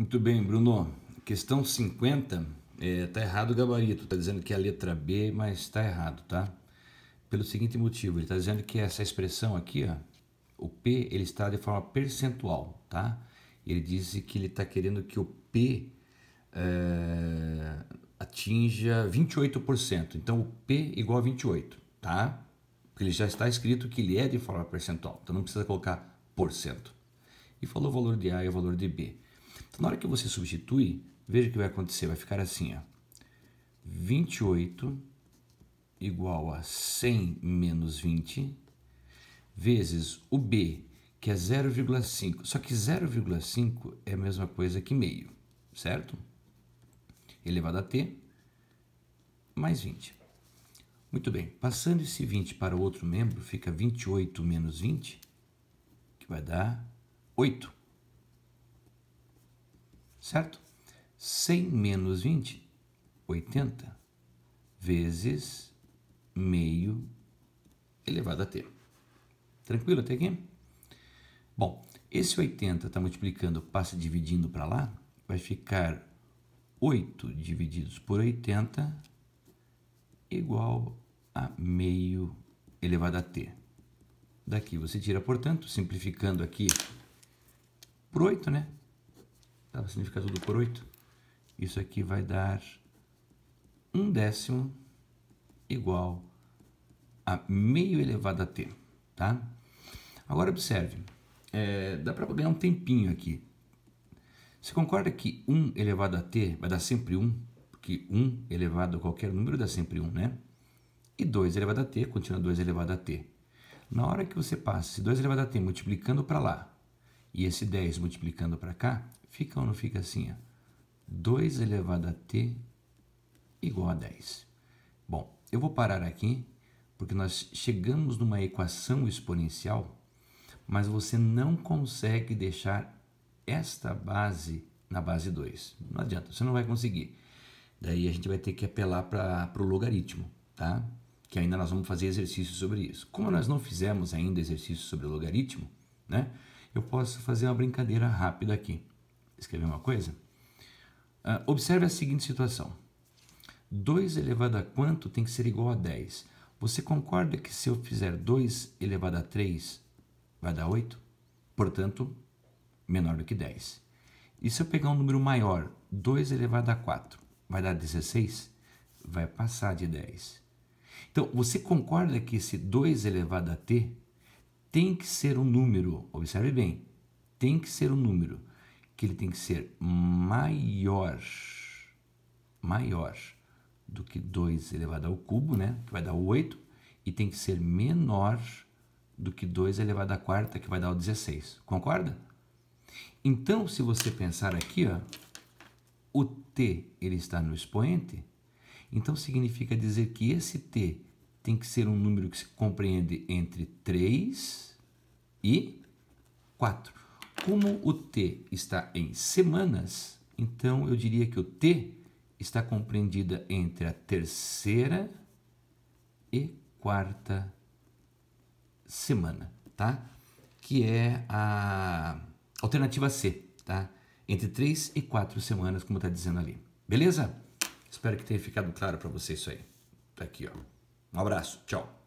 Muito bem, Bruno. Questão 50, é, tá errado o gabarito, tá dizendo que é a letra B, mas tá errado, tá? Pelo seguinte motivo, ele tá dizendo que essa expressão aqui, ó, o P, ele está de forma percentual, tá? Ele disse que ele está querendo que o P é, atinja 28%. Então, o P igual a 28, tá? Porque ele já está escrito que ele é de forma percentual, então não precisa colocar por cento. E falou o valor de A e o valor de B. Então, na hora que você substitui, veja o que vai acontecer. Vai ficar assim, ó. 28 igual a 100 menos 20 vezes o B, que é 0,5. Só que 0,5 é a mesma coisa que meio, certo? Elevado a T, mais 20. Muito bem, passando esse 20 para o outro membro, fica 28 menos 20, que vai dar 8 certo? 100 menos 20, 80 vezes meio elevado a t. Tranquilo até aqui? Bom, esse 80 está multiplicando, passa dividindo para lá, vai ficar 8 divididos por 80 igual a meio elevado a t. Daqui você tira, portanto, simplificando aqui por 8, né? dá o significado do por 8, isso aqui vai dar um décimo igual a meio elevado a t, tá? Agora observe, é, dá para ganhar um tempinho aqui. Você concorda que 1 elevado a t vai dar sempre 1? Porque 1 elevado a qualquer número dá sempre 1, né? E 2 elevado a t, continua 2 elevado a t. Na hora que você passa 2 elevado a t multiplicando para lá e esse 10 multiplicando para cá, fica ou não fica assim? Ó? 2 elevado a t igual a 10. Bom, eu vou parar aqui, porque nós chegamos numa equação exponencial, mas você não consegue deixar esta base na base 2. Não adianta, você não vai conseguir. Daí a gente vai ter que apelar para o logaritmo, tá? Que ainda nós vamos fazer exercícios sobre isso. Como nós não fizemos ainda exercícios sobre logaritmo, né? eu posso fazer uma brincadeira rápida aqui. Escrever uma coisa? Uh, observe a seguinte situação. 2 elevado a quanto tem que ser igual a 10? Você concorda que se eu fizer 2 elevado a 3 vai dar 8? Portanto, menor do que 10. E se eu pegar um número maior, 2 elevado a 4, vai dar 16? Vai passar de 10. Então, você concorda que esse 2 elevado a t tem que ser um número, observe bem, tem que ser um número, que ele tem que ser maior, maior do que 2 elevado ao cubo, né? que vai dar o 8, e tem que ser menor do que 2 elevado à quarta, que vai dar o 16. Concorda? Então, se você pensar aqui, ó, o t ele está no expoente, então significa dizer que esse t tem que ser um número que se compreende entre 3 e 4. Como o T está em semanas, então eu diria que o T está compreendida entre a terceira e quarta semana, tá? Que é a alternativa C, tá? Entre 3 e 4 semanas, como está dizendo ali. Beleza? Espero que tenha ficado claro para você isso aí. Tá aqui, ó. Um abraço, tchau.